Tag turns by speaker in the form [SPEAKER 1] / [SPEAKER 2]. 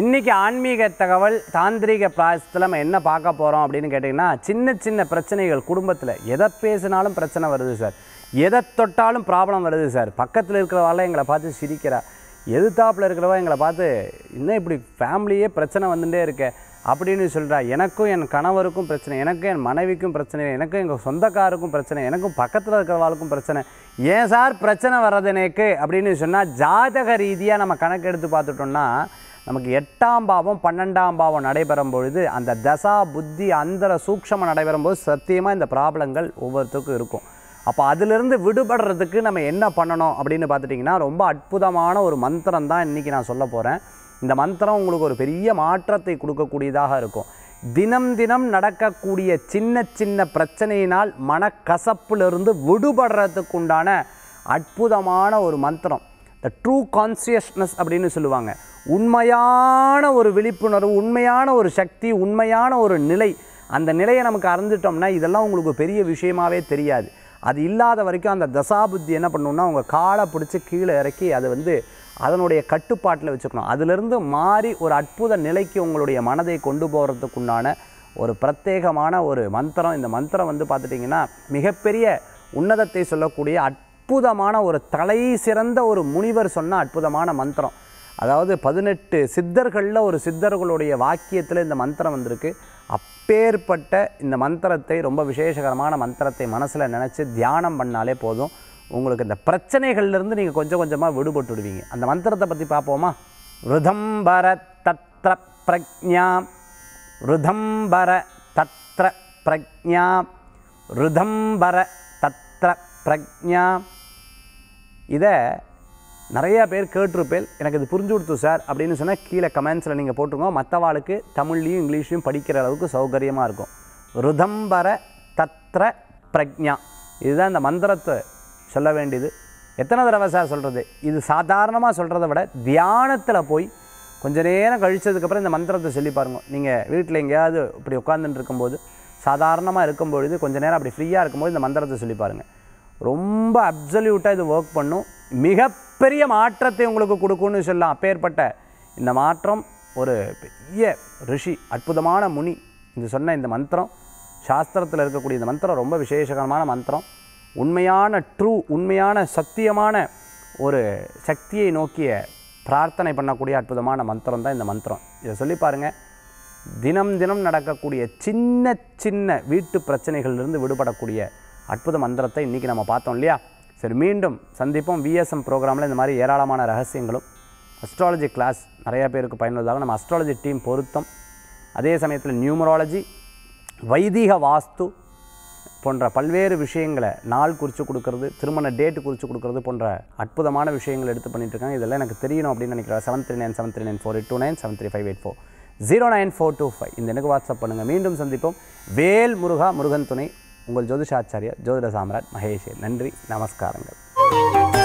[SPEAKER 1] இன்றைக்கி ஆன்மீக தகவல் தாந்திரிக பிராயசத்தில் நம்ம என்ன பார்க்க போகிறோம் அப்படின்னு கேட்டிங்கன்னா சின்ன சின்ன பிரச்சனைகள் குடும்பத்தில் எதை பேசினாலும் பிரச்சனை வருது சார் எதை தொட்டாலும் ப்ராப்ளம் வருது சார் பக்கத்தில் இருக்கிறவால எங்களை பார்த்து சிரிக்கிறா எதிர்த்தாப்பில் இருக்கிறவா எங்களை பார்த்து இன்னும் இப்படி ஃபேமிலியே பிரச்சனை வந்துகிட்டே இருக்க அப்படின்னு சொல்கிறா எனக்கும் என் கணவருக்கும் பிரச்சனை எனக்கும் என் மனைவிக்கும் பிரச்சனை எனக்கும் எங்கள் சொந்தக்காருக்கும் பிரச்சனை எனக்கும் பக்கத்தில் இருக்கிறவாளுக்கும் பிரச்சனை ஏன் சார் பிரச்சனை வர்றது எனக்கு அப்படின்னு சொன்னால் ஜாதக ரீதியாக நம்ம கணக்கு எடுத்து பார்த்துட்டோம்னா நமக்கு எட்டாம் பாவம் பன்னெண்டாம் பாவம் நடைபெறும் பொழுது அந்த தசா புத்தி அந்தர சூக்ஷமாக நடைபெறும் போது சத்தியமாக இந்த ப்ராப்ளங்கள் ஒவ்வொருத்தருக்கும் இருக்கும் அப்போ அதிலிருந்து விடுபடுறதுக்கு நம்ம என்ன பண்ணணும் அப்படின்னு பார்த்துட்டிங்கன்னா ரொம்ப அற்புதமான ஒரு மந்திரம் தான் இன்றைக்கி நான் சொல்ல போகிறேன் இந்த மந்திரம் உங்களுக்கு ஒரு பெரிய மாற்றத்தை கொடுக்கக்கூடியதாக இருக்கும் தினம் தினம் நடக்கக்கூடிய சின்ன சின்ன பிரச்சனையினால் மனக்கசப்பிலிருந்து விடுபடுறதுக்குண்டான அற்புதமான ஒரு மந்திரம் த ட்ரூ கான்சியஸ்னஸ் அப்படின்னு சொல்லுவாங்க உண்மையான ஒரு விழிப்புணர்வு உண்மையான ஒரு சக்தி உண்மையான ஒரு நிலை அந்த நிலையை நமக்கு அறிஞ்சிட்டோம்னா இதெல்லாம் உங்களுக்கு பெரிய விஷயமாகவே தெரியாது அது இல்லாத வரைக்கும் அந்த தசாபுத்தி என்ன பண்ணணும்னா உங்கள் காலை பிடிச்சி கீழே இறக்கி அதை வந்து அதனுடைய கட்டுப்பாட்டில் வச்சுக்கணும் அதிலிருந்து மாறி ஒரு அற்புத நிலைக்கு உங்களுடைய மனதை கொண்டு போகிறதுக்குண்டான ஒரு பிரத்யேகமான ஒரு மந்திரம் இந்த மந்திரம் வந்து பார்த்துட்டிங்கன்னா மிகப்பெரிய உன்னதத்தை சொல்லக்கூடிய அட் அற்புதமான ஒரு தலை சிறந்த ஒரு முனிவர் சொன்ன அற்புதமான மந்திரம் அதாவது பதினெட்டு சித்தர்களில் ஒரு சித்தர்களுடைய வாக்கியத்தில் இந்த மந்திரம் வந்திருக்கு அப்பேற்பட்ட இந்த மந்திரத்தை ரொம்ப விசேஷகரமான மந்திரத்தை மனசில் நினச்சி தியானம் பண்ணாலே போதும் உங்களுக்கு இந்த பிரச்சனைகள்லேருந்து நீங்கள் கொஞ்சம் கொஞ்சமாக விடுபட்டு விடுவீங்க அந்த மந்திரத்தை பற்றி பார்ப்போமா ருதம்பர தத்ர பிரஜா ருதம்பர தத்ர பிரஜா ருதம்பர தத்ர பிரஜா இதை நிறையா பேர் கேட்டிருப்பேன் எனக்கு இது புரிஞ்சு கொடுத்து சார் அப்படின்னு சொன்னால் கீழே கமெண்ட்ஸில் நீங்கள் போட்டுருங்க மற்றவாளுக்கு தமிழ்லையும் இங்கிலீஷ்லையும் படிக்கிற அளவுக்கு சௌகரியமாக இருக்கும் ருதம்பர தத்ர பிரக்ஞா இதுதான் இந்த மந்திரத்தை சொல்ல வேண்டியது எத்தனை தடவை சார் சொல்கிறது இது சாதாரணமாக சொல்கிறத விட தியானத்தில் போய் கொஞ்சம் நேரம் கழித்ததுக்கப்புறம் இந்த மந்திரத்தை சொல்லி பாருங்கள் நீங்கள் வீட்டில் எங்கேயாவது இப்படி உட்காந்துட்டு இருக்கும்போது சாதாரணமாக இருக்கும்பொழுது கொஞ்சம் நேரம் அப்படி ஃப்ரீயாக இருக்கும்போது இந்த மந்திரத்தை சொல்லி பாருங்கள் ரொம்ப அப்சல்யூட்டாக இது ஒர்க் பண்ணும் மிகப்பெரிய மாற்றத்தை உங்களுக்கு கொடுக்கும்னு சொல்லலாம் அப்பேற்பட்ட இந்த மாற்றம் ஒரு பெரிய ரிஷி அற்புதமான முனி இந்த சொன்ன இந்த மந்திரம் சாஸ்திரத்தில் இருக்கக்கூடிய இந்த மந்திரம் ரொம்ப விசேஷகரமான மந்திரம் உண்மையான ட்ரூ உண்மையான சத்தியமான ஒரு சக்தியை நோக்கிய பிரார்த்தனை பண்ணக்கூடிய அற்புதமான மந்திரம் தான் இந்த மந்திரம் இதை சொல்லி பாருங்கள் தினம் தினம் நடக்கக்கூடிய சின்ன சின்ன வீட்டு பிரச்சனைகள்லேருந்து விடுபடக்கூடிய அற்புத மந்திரத்தை இன்றைக்கி நம்ம பார்த்தோம் இல்லையா சரி மீண்டும் சந்திப்போம் விஎஸ்எம் ப்ரோக்ராமில் இந்த மாதிரி ஏராளமான ரகசியங்களும் அஸ்ட்ராலஜி கிளாஸ் நிறையா பேருக்கு பயனுள்ளதாக நம்ம அஸ்ட்ராலஜி டீம் பொருத்தம் அதே சமயத்தில் நியூமராலஜி வைதிக வாஸ்து போன்ற பல்வேறு விஷயங்களை நாள் குறித்து கொடுக்கறது திருமண டேட்டு குறித்து கொடுக்கறது போன்ற அற்புதமான விஷயங்கள் எடுத்து பண்ணிட்டுருக்காங்க இதெல்லாம் எனக்கு தெரியணும் அப்படின்னு நினைக்கிறேன் seven three nine seven three nine four eight two nine seven three five eight four zero nine four two five இந்த எனக்கு வாட்ஸ்அப் பண்ணுங்கள் மீண்டும் சந்திப்போம் வேல் முருகா முருகன் துணை உங்கள் ஜோதிஷாச்சாரியர் ஜோதிட சாம்ராட் மகேஷே நன்றி நமஸ்காரங்கள்